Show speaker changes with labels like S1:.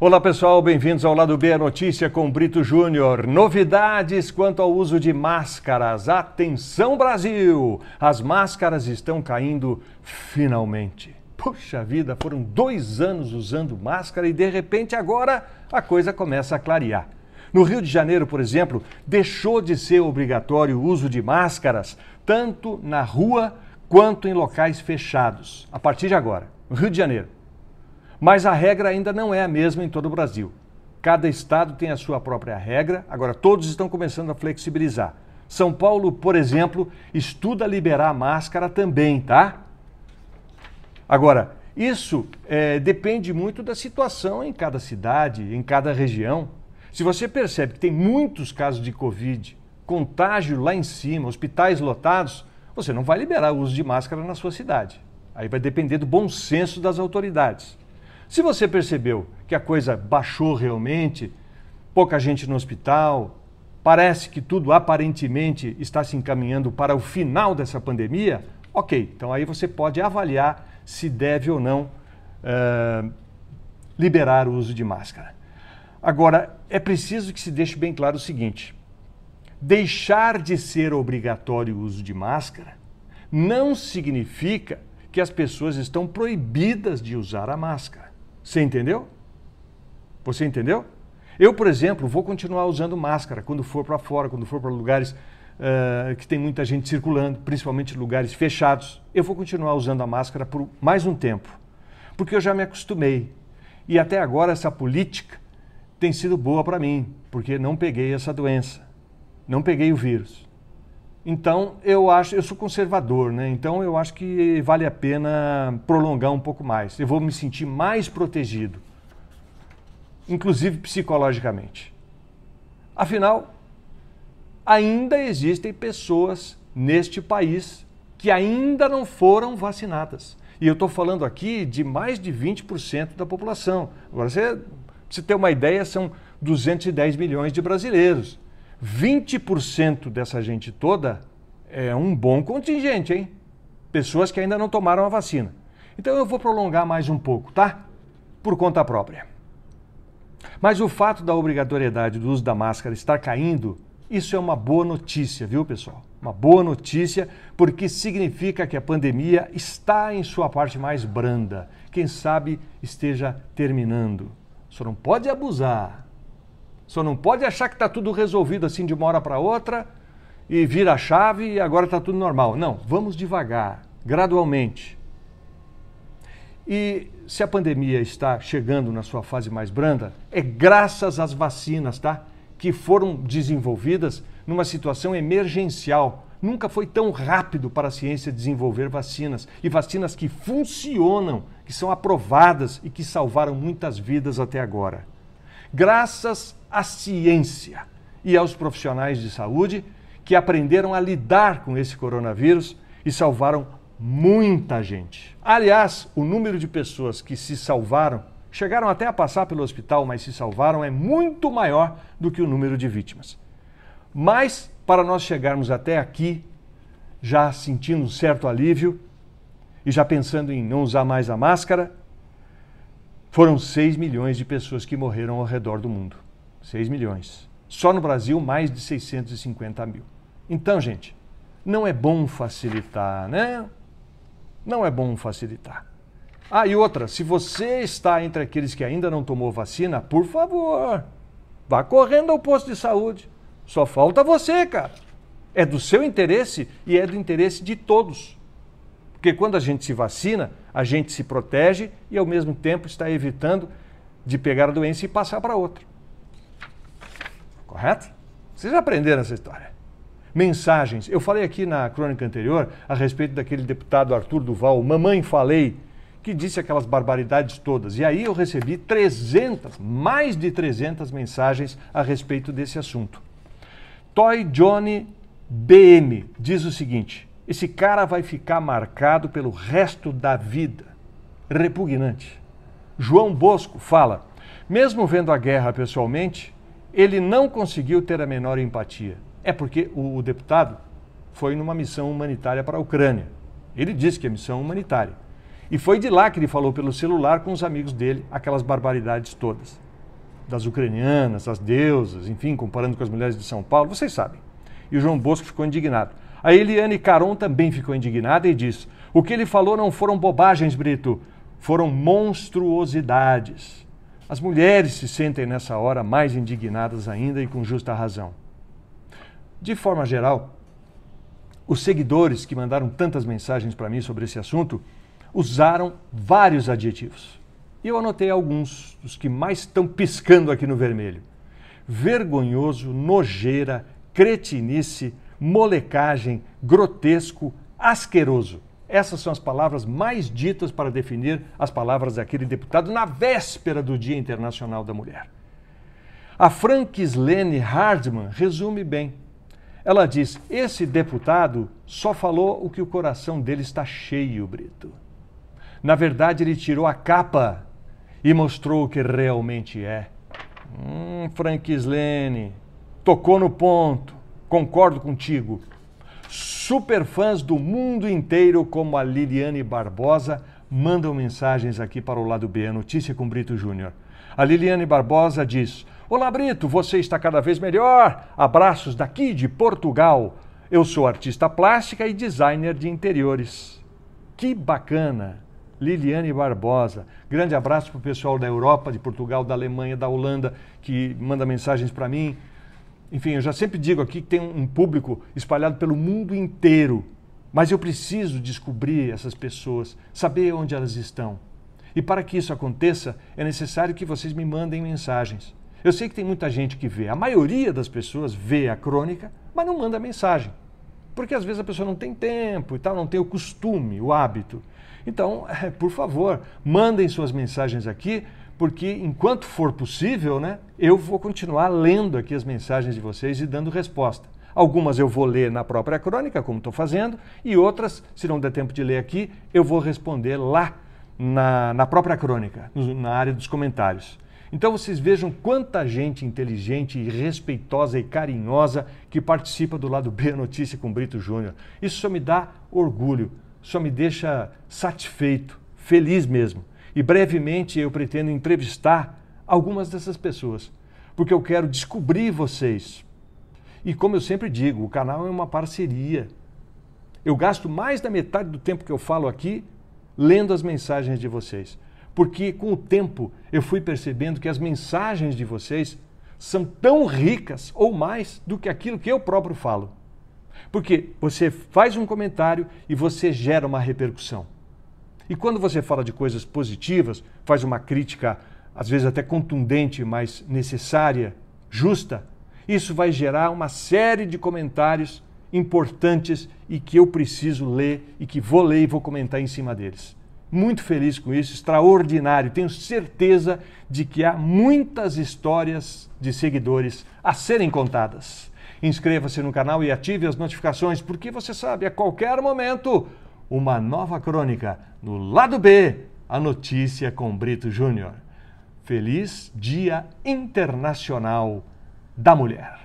S1: Olá pessoal, bem-vindos ao Lado B a Notícia com Brito Júnior. Novidades quanto ao uso de máscaras. Atenção Brasil! As máscaras estão caindo finalmente. Puxa vida, foram dois anos usando máscara e de repente agora a coisa começa a clarear. No Rio de Janeiro, por exemplo, deixou de ser obrigatório o uso de máscaras tanto na rua quanto em locais fechados. A partir de agora, no Rio de Janeiro. Mas a regra ainda não é a mesma em todo o Brasil. Cada estado tem a sua própria regra, agora todos estão começando a flexibilizar. São Paulo, por exemplo, estuda liberar a máscara também, tá? Agora, isso é, depende muito da situação em cada cidade, em cada região. Se você percebe que tem muitos casos de Covid, contágio lá em cima, hospitais lotados, você não vai liberar o uso de máscara na sua cidade. Aí vai depender do bom senso das autoridades. Se você percebeu que a coisa baixou realmente, pouca gente no hospital, parece que tudo aparentemente está se encaminhando para o final dessa pandemia, ok, então aí você pode avaliar se deve ou não uh, liberar o uso de máscara. Agora, é preciso que se deixe bem claro o seguinte: deixar de ser obrigatório o uso de máscara não significa que as pessoas estão proibidas de usar a máscara. Você entendeu? Você entendeu? Eu, por exemplo, vou continuar usando máscara quando for para fora, quando for para lugares uh, que tem muita gente circulando, principalmente lugares fechados. Eu vou continuar usando a máscara por mais um tempo, porque eu já me acostumei. E até agora essa política tem sido boa para mim, porque não peguei essa doença, não peguei o vírus. Então, eu acho, eu sou conservador, né? Então, eu acho que vale a pena prolongar um pouco mais. Eu vou me sentir mais protegido, inclusive psicologicamente. Afinal, ainda existem pessoas neste país que ainda não foram vacinadas. E eu estou falando aqui de mais de 20% da população. Agora, você, pra você ter uma ideia, são 210 milhões de brasileiros. 20% dessa gente toda é um bom contingente, hein? Pessoas que ainda não tomaram a vacina. Então eu vou prolongar mais um pouco, tá? Por conta própria. Mas o fato da obrigatoriedade do uso da máscara estar caindo, isso é uma boa notícia, viu, pessoal? Uma boa notícia, porque significa que a pandemia está em sua parte mais branda. Quem sabe esteja terminando. Só não pode abusar. Só não pode achar que está tudo resolvido assim de uma hora para outra e vira a chave e agora está tudo normal. Não, vamos devagar, gradualmente. E se a pandemia está chegando na sua fase mais branda, é graças às vacinas, tá? Que foram desenvolvidas numa situação emergencial. Nunca foi tão rápido para a ciência desenvolver vacinas e vacinas que funcionam, que são aprovadas e que salvaram muitas vidas até agora graças à ciência e aos profissionais de saúde que aprenderam a lidar com esse coronavírus e salvaram muita gente. Aliás, o número de pessoas que se salvaram, chegaram até a passar pelo hospital, mas se salvaram, é muito maior do que o número de vítimas. Mas, para nós chegarmos até aqui, já sentindo um certo alívio e já pensando em não usar mais a máscara, foram 6 milhões de pessoas que morreram ao redor do mundo. 6 milhões. Só no Brasil, mais de 650 mil. Então, gente, não é bom facilitar, né? Não é bom facilitar. Ah, e outra, se você está entre aqueles que ainda não tomou vacina, por favor, vá correndo ao posto de saúde. Só falta você, cara. É do seu interesse e é do interesse de todos. Porque quando a gente se vacina, a gente se protege e, ao mesmo tempo, está evitando de pegar a doença e passar para outra. Correto? Vocês já aprenderam essa história. Mensagens. Eu falei aqui na crônica anterior a respeito daquele deputado Arthur Duval, Mamãe Falei, que disse aquelas barbaridades todas. E aí eu recebi 300, mais de 300 mensagens a respeito desse assunto. Toy Johnny BM diz o seguinte: esse cara vai ficar marcado pelo resto da vida. Repugnante. João Bosco fala: mesmo vendo a guerra pessoalmente, ele não conseguiu ter a menor empatia. É porque o, o deputado foi numa missão humanitária para a Ucrânia. Ele disse que é missão humanitária. E foi de lá que ele falou pelo celular com os amigos dele aquelas barbaridades todas. Das ucranianas, das deusas, enfim, comparando com as mulheres de São Paulo, vocês sabem. E o João Bosco ficou indignado. A Eliane Caron também ficou indignada e diz: O que ele falou não foram bobagens, Brito, foram monstruosidades. As mulheres se sentem nessa hora mais indignadas ainda e com justa razão. De forma geral, os seguidores que mandaram tantas mensagens para mim sobre esse assunto usaram vários adjetivos. E eu anotei alguns dos que mais estão piscando aqui no vermelho: vergonhoso, nojeira, cretinice, molecagem, grotesco, asqueroso. Essas são as palavras mais ditas para definir as palavras daquele deputado na véspera do Dia Internacional da Mulher. A Frankislene Hardman resume bem. Ela diz: Esse deputado só falou o que o coração dele está cheio, Brito. Na verdade, ele tirou a capa e mostrou o que realmente é. Hum, Frankislene, tocou no ponto. Concordo contigo. Superfãs do mundo inteiro, como a Liliane Barbosa, mandam mensagens aqui para o lado B, a notícia com Brito Júnior. A Liliane Barbosa diz: Olá, Brito, você está cada vez melhor. Abraços daqui de Portugal. Eu sou artista plástica e designer de interiores. Que bacana! Liliane Barbosa. Grande abraço para o pessoal da Europa, de Portugal, da Alemanha, da Holanda, que manda mensagens para mim. Enfim, eu já sempre digo aqui que tem um público espalhado pelo mundo inteiro, mas eu preciso descobrir essas pessoas, saber onde elas estão. E para que isso aconteça, é necessário que vocês me mandem mensagens. Eu sei que tem muita gente que vê, a maioria das pessoas vê a crônica, mas não manda mensagem. Porque às vezes a pessoa não tem tempo e tal, não tem o costume, o hábito. Então, por favor, mandem suas mensagens aqui porque enquanto for possível, né, eu vou continuar lendo aqui as mensagens de vocês e dando resposta. Algumas eu vou ler na própria crônica, como estou fazendo, e outras, se não der tempo de ler aqui, eu vou responder lá na, na própria crônica, no, na área dos comentários. Então vocês vejam quanta gente inteligente e respeitosa e carinhosa que participa do lado B a notícia com Brito Júnior. Isso só me dá orgulho, só me deixa satisfeito, feliz mesmo. E brevemente eu pretendo entrevistar algumas dessas pessoas, porque eu quero descobrir vocês. E como eu sempre digo, o canal é uma parceria. Eu gasto mais da metade do tempo que eu falo aqui lendo as mensagens de vocês, porque com o tempo eu fui percebendo que as mensagens de vocês são tão ricas ou mais do que aquilo que eu próprio falo. Porque você faz um comentário e você gera uma repercussão. E quando você fala de coisas positivas, faz uma crítica, às vezes até contundente, mas necessária, justa, isso vai gerar uma série de comentários importantes e que eu preciso ler e que vou ler e vou comentar em cima deles. Muito feliz com isso, extraordinário. Tenho certeza de que há muitas histórias de seguidores a serem contadas. Inscreva-se no canal e ative as notificações, porque você sabe, a qualquer momento uma nova crônica. No lado B, a notícia com Brito Júnior. Feliz Dia Internacional da Mulher.